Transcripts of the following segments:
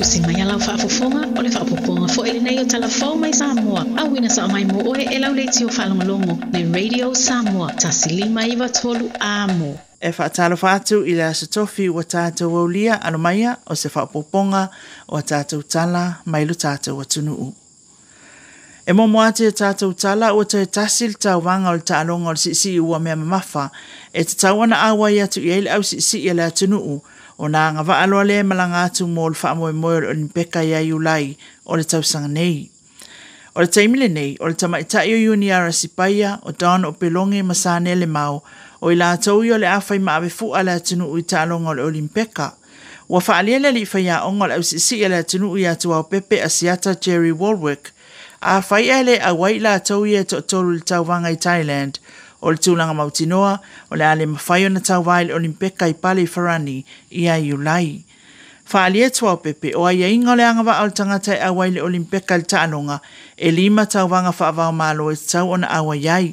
usi mai alau faafofoga o le faapopoga foʻi lenei o talafou mai samoa auina saʻamai mo oe e lauleitio faalogologo le radio samoa tasilima iva tolu amo e faatalofa atu i le aso tofi ua tatou aulia alo maia o se faapopoga ua tatou tala mai lo tatou atunuu E mō mua te tātou tala o te tasi le tāwanga o le tālonga o le sisi ua mea mamafa, e te tāwana awa i atu i eile au sisi i le atunuu, o nā ngā wa aloa le malanga atu mō le whaamoe moe o ni peka i ai ulai o le tausanga nei. O le taimile nei, o le tamaitai o Yuni Arasipaia, o Don o Pelonge Masane le mau, o i lātou i o le awhai maawe fua le atunu ui tālonga o le Olimpeka. Ua whaalia le li whaia ongo le ausisi i le atunu ui atua o Pepe Asiata Jerry Warwick, a fai ele a wai la tau ia e to toru le tau wangai Thailand o le tūlanga mautinoa o le ale mawhai na tau wai le olimpeka i pale wharani i a iulai. Whaalia tua o pepe o a e inga le angawa au tangata i e a wai le olimpeka le taanonga e lima tau wanga whaavao malo e tau o na awa iai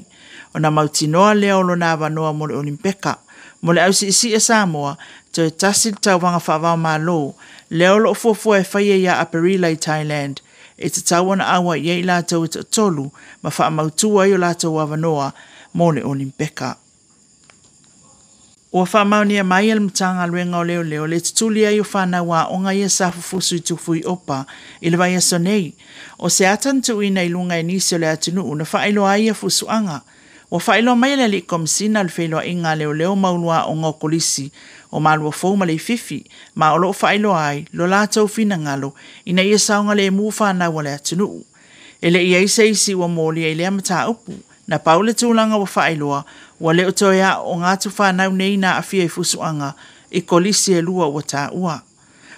o na mautinoa le olo na awanoa mo le olimpeka. Mo le ausi isi e Samoa, tau e tasil tau wanga whaavao malo le olo o fuafua e whaia ia a Perila i Thailand e te tauana awa i ei lātou e taʻatolu ma faamautua i o lātou avanoa mo le olimpeka ua faamaonia mai a le matagaluega o leoleo le tutuli ai o fanau aʻoga ia sa fufusu i tufu i opa i le vaiaso nei o se a tanituuina i luga e nisi o le atunuu na faailoa ai ia fusuʻaga Ua failo mai le li komisina le failo inga le leo maulua o ngā kolisi o malua fōu ma le fifi ma o loo whaelo ai lo lātau fina ngalo ina ia saunga e le mū whānau o le atunuu. Ele ia isa isi ua mōli e lea mata upu na paule tūlanga wa whaeloa ua le toia o ngā tu whānau nei na awhia i fusuanga i kolisi e lua ua tā ua.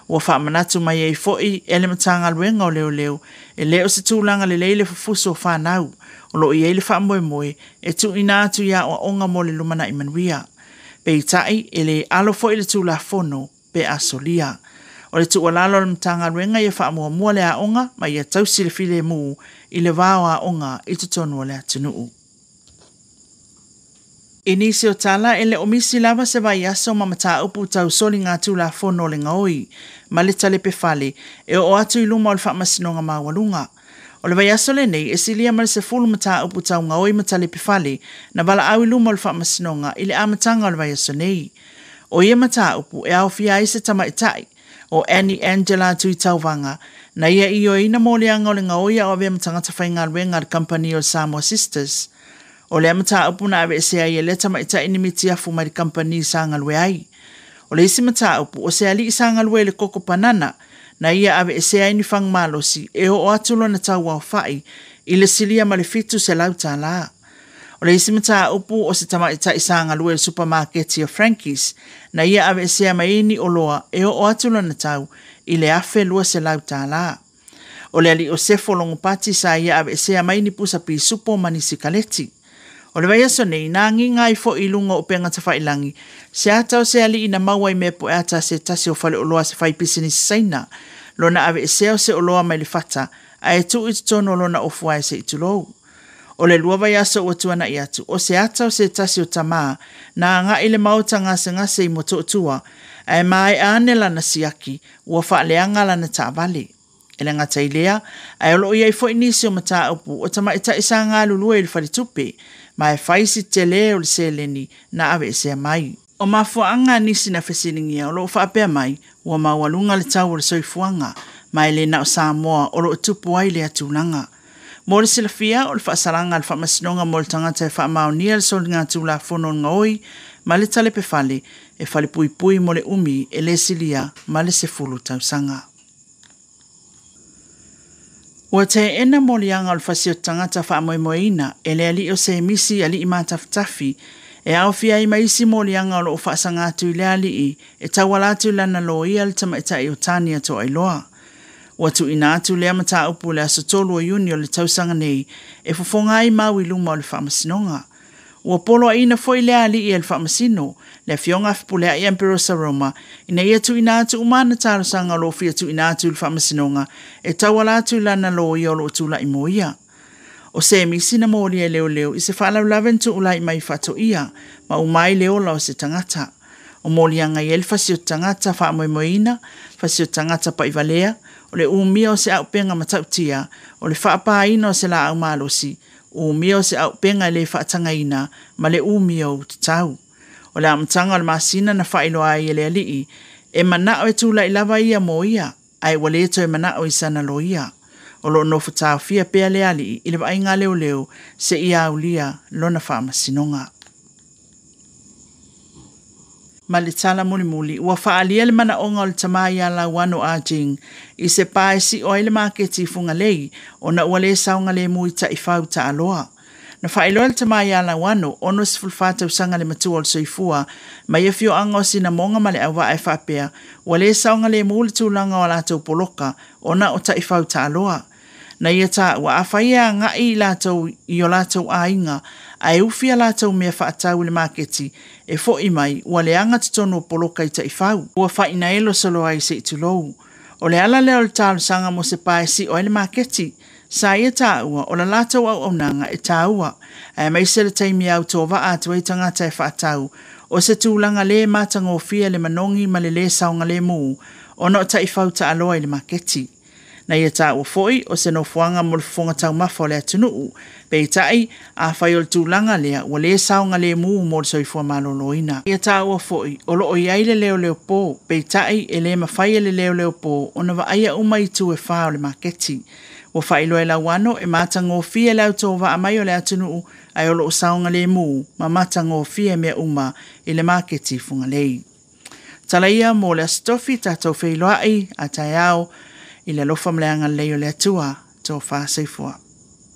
Ua whaamanatu mai e foi ele mata ngaluenga o leo leo e leo se tūlanga le leile fufuso whānau. o lo i eile wha moe moe e tu ina atu ia o onga mole lumana i manuia. Pe i tai, e le alofo i le tu la fono pe a solia. O le tu alalo le mtanga ruenga i e wha moa mua le a onga, ma i a e tausi le file mu i le vāo a onga i tutonu o le atunuu. E nisi o tala e le omisi lava se vai aso ma mata upu tau soli ngā tū la fono le ngaoi, ma le tale pe fale, e o atu i luma o le whakmasinonga mā walunga. O le vaiaso lenei e silia ma le sefulu ma taupu tauga oi ma talepefale na valaau i luma o le faamasinoga i le amataga o le vaiaso nei o ia mataupu e aofia ai se tamaʻitaʻi e o Annie Angela tui tauwanga na ia i o ina mōleanga o le ngaoia o avea matangata whaingaluenga le company o Samoa Sisters. O le amata upu na awe se ai e leta ma ita e inimiti afu mai le company sa ngalue ai o le isi mataupu o se ali isa i le koko panana na ia ave esea ini fagumalosi e oo atu lona fai i le silia ma le fitu se lau tālā o le isi mataupu o se tamaʻitaʻi sagalue i le supamaketi o frankis na ia ave esea mai ini o loa e oo atu lona tau i le afe lua se lau la. o le aliʻo sefo pati sa ia ave esea mai ni pusa pisupo ma nisi kaleti O le vai aso nei, nā ngi ngai fo i lunga o penga ta whailangi. Se atau se ali ina maua i mea po ata se tasi o whale o se whai pisini saina. Lona ave e seo se oloa mai le fata, a e tu i tono lona o fuai e se i tulou. O le lua vai aso o tuana i atu, o se atau se tasi o tamā nā ngā i le mauta ngase ngase i moto tua, a e mai ane lana siaki, ua whaaleanga lana tā vale e langa tailea, ai olo ia i fo inisi o mata upu o tama ita isa ngā lulua i le tupe, ma e faisi te le o le seleni na awe e sea mai. O mafua anga nisi na fesilingia o loo whaapea mai ua maualunga le tau o le soifuanga, ma e le na o sa moa o loo tupu ai le atulanga. Mo le silafia o le whaasaranga le whaamasinoga mo le tangata e whaamaonia le solinga tula fono nga oi, ma le tale pe fale e fale puipui mo le umi e le silia ma le sefulu tausaga Ua te ena mōli anga ulu fasio tangata wha amoemoeina, e lea li o se emisi ali ima taftafi e au fia i maisi mōli anga ulu ufasa ngātu i lea li i, e tawalatu lana lo i alta maita i otani ato ai loa. Ua tu ina atu lea mata lea sotolu o yuni o le tausanga nei, e fufonga i mau luma ulu fa masinonga. ua poloaʻiina foʻi le aalii e le faamasino le afioga afepuleaʻi emperosaroma ina ia tuuina atu uma na talosaga o loo fia tuuina atu i le faamasinoga e taua la tu i lana lo ia o loo tulaʻi mo ia o semisi na molia e leoleo i se faalavelave ni tuulai mai i faatoʻia ma umāi le ola o se tagata o moliaga i ai le fasioto tagata fa'amoemoeina fasiote tagata paivalea o le umia o se aʻopega ma taʻutia o le faapāina o se laau malosi o mea se au penga le whaatanga ina ma le umi o te tau. O le amtanga o le masina na whaeloa ai ele alii, e manao e tūla i lava ia mō ia, ai wale e to mana e manao i sana lo ia. O lo nofu tāwhia pēa le alii, i le vainga leo leo se ia aulia lona wha masinonga. ma le tala mulimuli ua faaalia le manaʻoga o le tamā iā lauano a jing i se pā e siʻoai le maketifuga lei ona ua lē saoga lemu i taʻifau taaloa na faailoa le tamā iā lauano ono sefulefā tausaga le matua o le soifua ma ia fioaga o sinamoga ma le aua'a e faapea ua lē saoga lemu le tulaga o a latou poloka ona o taʻifau taaloa na ia ta wa afaia nga i lato i o lato a inga a e ufi a lato mea faata ule maketi e fo i mai ua le anga tono polo kai ta i fau ua fa ina elo solo ai se itu lou o le ala leo le talo sanga mo se pae si o ele maketi sa ia ta ua o la lato au au nanga e ta ua a e maise le taimi au to va a tu e tangata e faata u o se tūlanga le matanga o fia le manongi ma le le saunga le mū o no ta i fauta aloa i le na ia e tāua foʻi o se nofoaga mo le fofoga taumafa o le atunuu pe afai o le tulaga lea ua lē saoga lēmū mo le soifua malōlōina ia e tāua foʻi o loo i ai le leoleopō pe itaʻi e lē mafai e le leoleopō ona vaaia uma i tuefā o le maketi ua faailoa e lau ano e matagofia le autou vaamai o le atunuu ae o loo saoga lēmū ma matagofia mea uma i le maketi fugalei talaia mo le asitofi tatou feiloaʻi ataeao i le alofa ma le agaleiu le atua tofā seifua